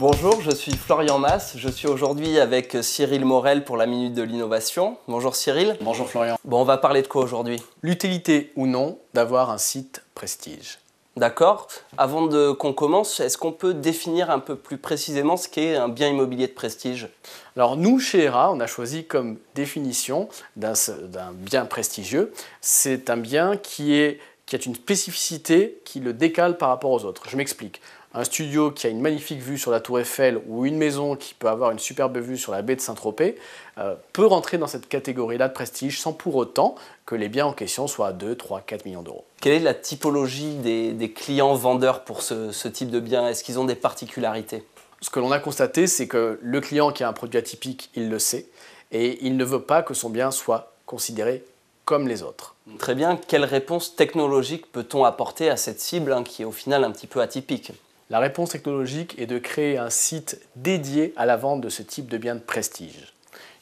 Bonjour, je suis Florian Mass. Je suis aujourd'hui avec Cyril Morel pour la Minute de l'Innovation. Bonjour Cyril. Bonjour Florian. Bon, on va parler de quoi aujourd'hui L'utilité ou non d'avoir un site prestige. D'accord. Avant qu'on commence, est-ce qu'on peut définir un peu plus précisément ce qu'est un bien immobilier de prestige Alors nous, chez ERA, on a choisi comme définition d'un bien prestigieux, c'est un bien qui, qui a une spécificité qui le décale par rapport aux autres. Je m'explique un studio qui a une magnifique vue sur la tour Eiffel ou une maison qui peut avoir une superbe vue sur la baie de Saint-Tropez euh, peut rentrer dans cette catégorie-là de prestige sans pour autant que les biens en question soient à 2, 3, 4 millions d'euros. Quelle est la typologie des, clients vendeurs pour ce, type de biens Est-ce qu'ils ont des particularités Ce que l'on a constaté, c'est que le client qui a un produit atypique, il le sait et il ne veut pas que son bien soit considéré comme les autres. Très bien, quelle réponse technologique peut-on apporter à cette cible hein, qui est au final un petit peu atypique la réponse technologique est de créer un site dédié à la vente de ce type de biens de prestige.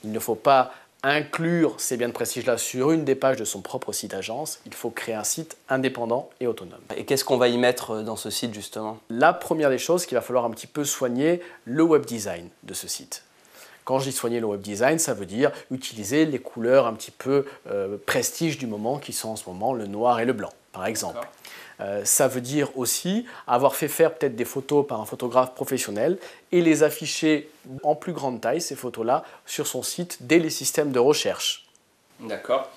Il ne faut pas inclure ces biens de prestige-là sur une des pages de son propre site agence, il faut créer un site indépendant et autonome. Et qu'est-ce qu'on va y mettre euh, dans ce site justement La première des choses qu'il va falloir un petit peu soigner, le web design de ce site. Quand je dis soigner le web design, ça veut dire utiliser les couleurs un petit peu prestiges euh, prestige du moment qui sont en ce moment le noir et le blanc par exemple. Euh, ça veut dire aussi avoir fait faire peut-être des photos par un photographe professionnel et les afficher en plus grande taille, ces photos-là, sur son site dès les systèmes de recherche. D'accord.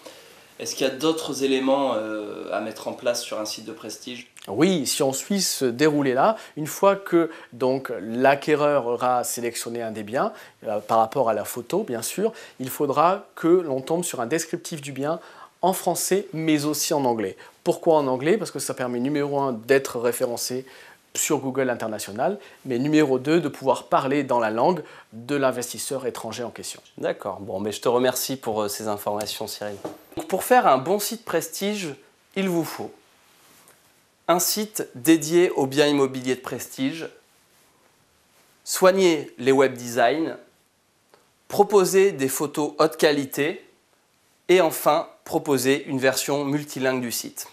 Est-ce qu'il y a d'autres éléments euh, à mettre en place sur un site de prestige Oui, si on suit ce déroulé-là, une fois que l'acquéreur aura sélectionné un des biens euh, par rapport à la photo, bien sûr, il faudra que l'on tombe sur un descriptif du bien en français mais aussi en anglais. Pourquoi en anglais Parce que ça permet numéro un d'être référencé sur Google International, mais numéro 2, de pouvoir parler dans la langue de l'investisseur étranger en question. D'accord, bon, mais je te remercie pour euh, ces informations, Cyril. Pour faire un bon site prestige, il vous faut un site dédié aux biens immobiliers de prestige, soigner les web design proposer des photos haute qualité, et enfin proposer une version multilingue du site.